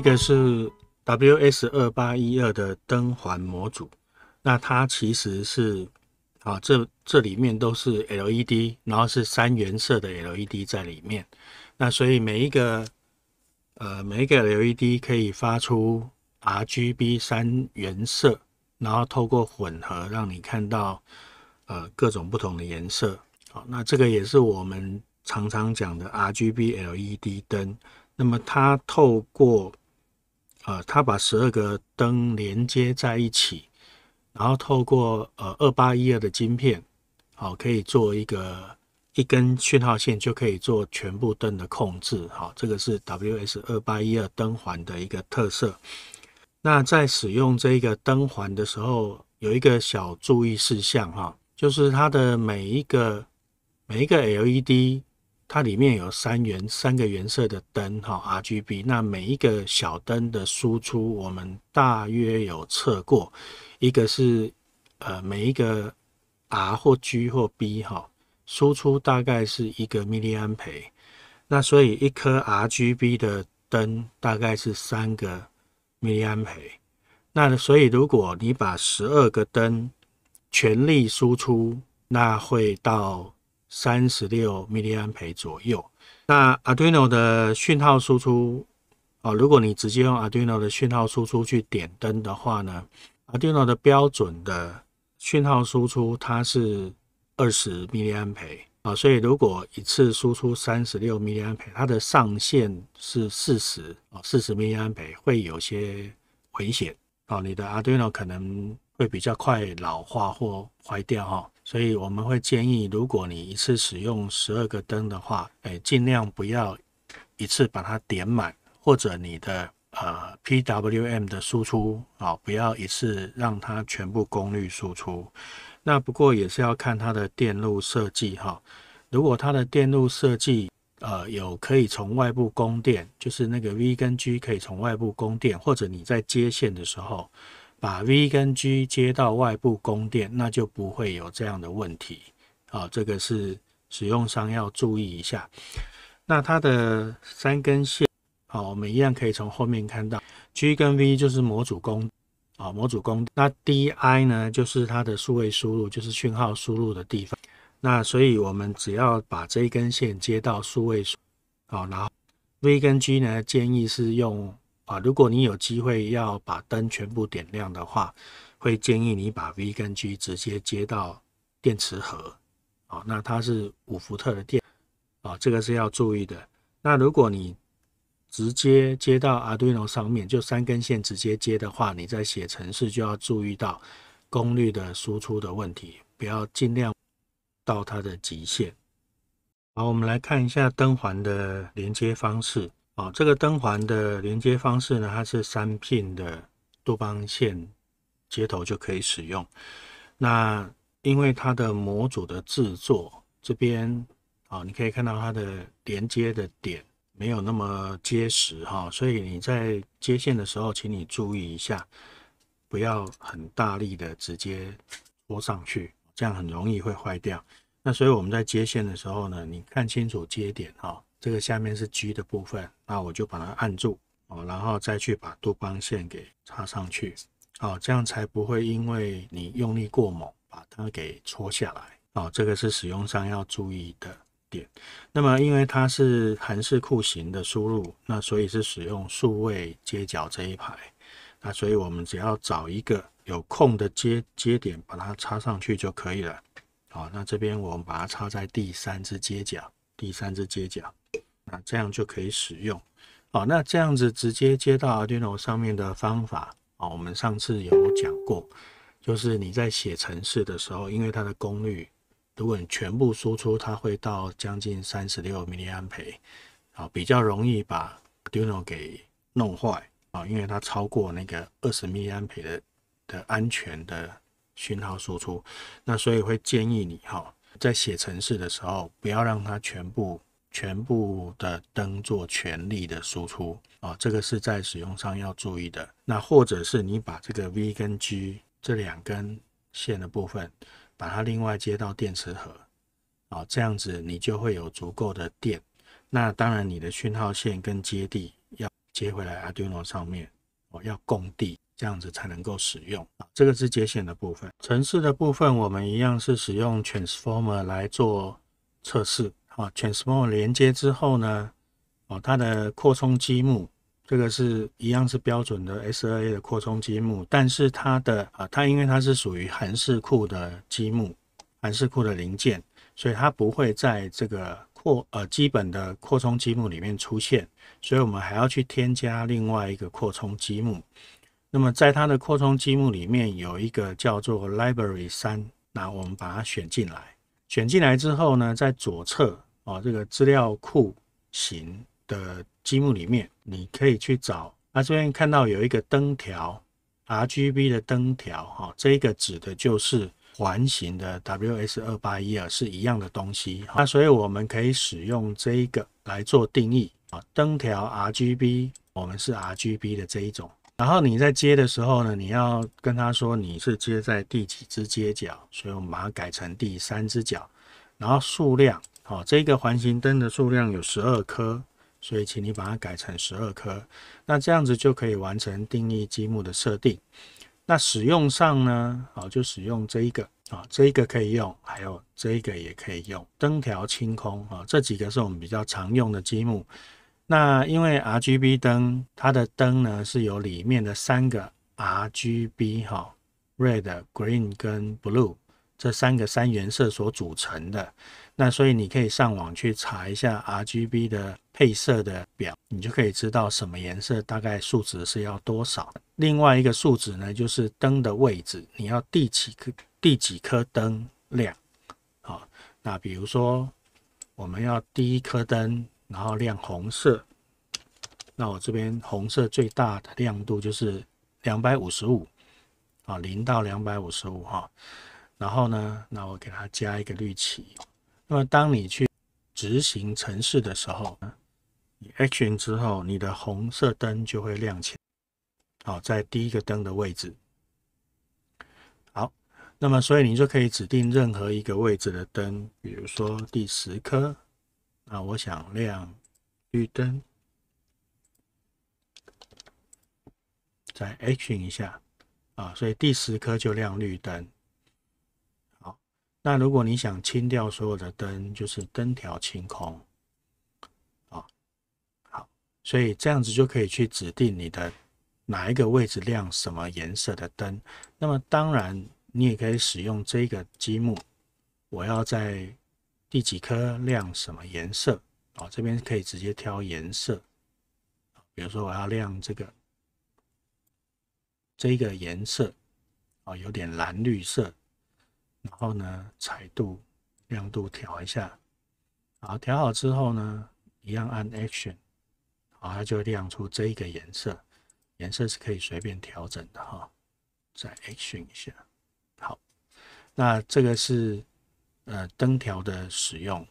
一个是 WS 二八一二的灯环模组，那它其实是啊，这这里面都是 LED，然后是三原色的 LED 在里面。那所以每一个呃每一个 LED 可以发出 RGB 三原色，然后透过混合，让你看到呃各种不同的颜色。好，那这个也是我们常常讲的 RGB LED 灯。那么它透过呃，它把十二个灯连接在一起，然后透过呃二八一二的晶片，好，可以做一个一根讯号线就可以做全部灯的控制，好，这个是 WS 二八一二灯环的一个特色。那在使用这个灯环的时候，有一个小注意事项哈，就是它的每一个每一个 LED。它里面有三元三个原色的灯哈，R、G、B。那每一个小灯的输出，我们大约有测过，一个是呃每一个 R 或 G 或 B 哈，输出大概是一个 a 安培。那所以一颗 R、G、B 的灯大概是三个 a 安培。那所以如果你把十二个灯全力输出，那会到。三十六毫安培左右。那 Arduino 的讯号输出哦，如果你直接用 Arduino 的讯号输出去点灯的话呢，Arduino 的标准的讯号输出它是二十毫安培啊，所以如果一次输出三十六毫安培，它的上限是四十啊，四十毫安培会有些危险啊，你的 Arduino 可能会比较快老化或坏掉哈。所以我们会建议，如果你一次使用十二个灯的话，哎，尽量不要一次把它点满，或者你的呃 P W M 的输出啊，不要一次让它全部功率输出。那不过也是要看它的电路设计哈。如果它的电路设计呃有可以从外部供电，就是那个 V 跟 G 可以从外部供电，或者你在接线的时候。把 V 跟 G 接到外部供电，那就不会有这样的问题啊。这个是使用商要注意一下。那它的三根线，好，我们一样可以从后面看到，G 跟 V 就是模组供，啊，模组供。那 DI 呢，就是它的数位输入，就是讯号输入的地方。那所以，我们只要把这一根线接到数位，哦，然后 V 跟 G 呢，建议是用。啊，如果你有机会要把灯全部点亮的话，会建议你把 V 跟 G 直接接到电池盒。啊，那它是五伏特的电，啊，这个是要注意的。那如果你直接接到 Arduino 上面，就三根线直接接的话，你在写程式就要注意到功率的输出的问题，不要尽量到它的极限。好，我们来看一下灯环的连接方式。好，这个灯环的连接方式呢，它是三片的杜邦线接头就可以使用。那因为它的模组的制作这边，啊你可以看到它的连接的点没有那么结实哈，所以你在接线的时候，请你注意一下，不要很大力的直接拖上去，这样很容易会坏掉。那所以我们在接线的时候呢，你看清楚接点哈。这个下面是 G 的部分，那我就把它按住哦，然后再去把杜邦线给插上去，哦，这样才不会因为你用力过猛把它给戳下来哦。这个是使用上要注意的点。那么因为它是韩式酷型的输入，那所以是使用数位接角这一排，那所以我们只要找一个有空的接接点把它插上去就可以了。好，那这边我们把它插在第三只接角，第三只接角。那这样就可以使用，好，那这样子直接接到 Arduino 上面的方法啊，我们上次有讲过，就是你在写程式的时候，因为它的功率，如果你全部输出，它会到将近三十六毫安培，啊，比较容易把 Arduino 给弄坏啊，因为它超过那个二十毫安培的的安全的讯号输出，那所以会建议你哈，在写程式的时候，不要让它全部。全部的灯做全力的输出啊，这个是在使用上要注意的。那或者是你把这个 V 跟 G 这两根线的部分，把它另外接到电池盒啊，这样子你就会有足够的电。那当然你的讯号线跟接地要接回来 Arduino 上面哦，要供地这样子才能够使用啊。这个是接线的部分。城市的部分我们一样是使用 Transformer 来做测试。啊 t r a n s f o r r 连接之后呢，哦，它的扩充积木这个是一样是标准的 S2A 的扩充积木，但是它的啊，它因为它是属于韩式库的积木，韩式库的零件，所以它不会在这个扩呃基本的扩充积木里面出现，所以我们还要去添加另外一个扩充积木。那么在它的扩充积木里面有一个叫做 Library 三，那我们把它选进来。选进来之后呢，在左侧啊，这个资料库型的积木里面，你可以去找。那这边看到有一个灯条，R G B 的灯条，哈，这个指的就是环形的 W S 二八一啊，是一样的东西。那所以我们可以使用这一个来做定义啊，灯条 R G B，我们是 R G B 的这一种。然后你在接的时候呢，你要跟他说你是接在第几只接脚，所以我们把它改成第三只脚。然后数量，好，这个环形灯的数量有十二颗，所以请你把它改成十二颗。那这样子就可以完成定义积木的设定。那使用上呢，好，就使用这一个啊，这一个可以用，还有这一个也可以用。灯条清空啊，这几个是我们比较常用的积木。那因为 R G B 灯，它的灯呢是由里面的三个 R G B 哈，Red Green 跟 Blue 这三个三原色所组成的。那所以你可以上网去查一下 R G B 的配色的表，你就可以知道什么颜色大概数值是要多少。另外一个数值呢，就是灯的位置，你要第几颗、第几颗灯亮。好，那比如说我们要第一颗灯。然后亮红色，那我这边红色最大的亮度就是两百五十五啊，零到两百五十五哈。然后呢，那我给它加一个绿旗。那么当你去执行程式的时候，你 action 之后，你的红色灯就会亮起，好，在第一个灯的位置。好，那么所以你就可以指定任何一个位置的灯，比如说第十颗。啊，我想亮绿灯，再 action 一下啊，所以第十颗就亮绿灯。好，那如果你想清掉所有的灯，就是灯条清空啊。好，所以这样子就可以去指定你的哪一个位置亮什么颜色的灯。那么当然，你也可以使用这个积木，我要在。第几颗亮什么颜色？啊，这边可以直接挑颜色。比如说我要亮这个，这个颜色啊，有点蓝绿色。然后呢，彩度、亮度调一下。好，调好之后呢，一样按 Action，好，它就会亮出这一个颜色。颜色是可以随便调整的哈。再 Action 一下，好，那这个是。呃，灯条的使用。